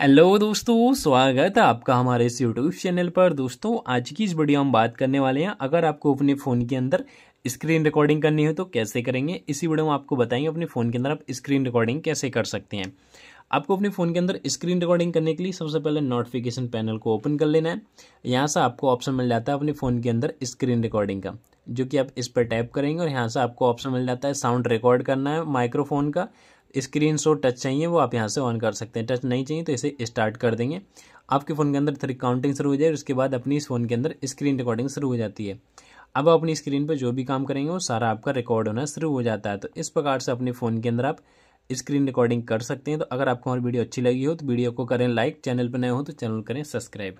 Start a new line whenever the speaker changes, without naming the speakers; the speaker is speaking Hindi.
हेलो दोस्तों स्वागत है आपका हमारे इस यूट्यूब चैनल पर दोस्तों आज की इस वीडियो हम बात करने वाले हैं अगर आपको अपने फ़ोन के अंदर स्क्रीन रिकॉर्डिंग करनी हो तो कैसे करेंगे इसी वीडियो में आपको बताएंगे अपने फ़ोन के अंदर आप स्क्रीन रिकॉर्डिंग कैसे कर सकते हैं आपको अपने फ़ोन के अंदर स्क्रीन रिकॉर्डिंग करने के लिए सबसे पहले नोटिफिकेशन पैनल को ओपन कर लेना है यहाँ से आपको ऑप्शन मिल जाता है अपने फ़ोन के अंदर स्क्रीन रिकॉर्डिंग का जो कि आप इस पर टाइप करेंगे और यहाँ से आपको ऑप्शन मिल जाता है साउंड रिकॉर्ड करना है माइक्रोफोन का स्क्रीन शो टच चाहिए वो आप यहाँ से ऑन कर सकते हैं टच नहीं चाहिए तो इसे स्टार्ट कर देंगे आपके फ़ोन के अंदर थ्री काउंटिंग शुरू हो जाए उसके बाद अपनी इस फ़ोन के अंदर स्क्रीन रिकॉर्डिंग शुरू हो जाती है अब अपनी स्क्रीन पर जो भी काम करेंगे वो सारा आपका रिकॉर्ड होना शुरू हो जाता है तो इस प्रकार से अपने फ़ोन के अंदर आप स्क्रीन रिकॉर्डिंग कर सकते हैं तो अगर आपको हमारी वीडियो अच्छी लगी हो तो वीडियो को करें लाइक चैनल पर नए हो तो चैनल करें सब्सक्राइब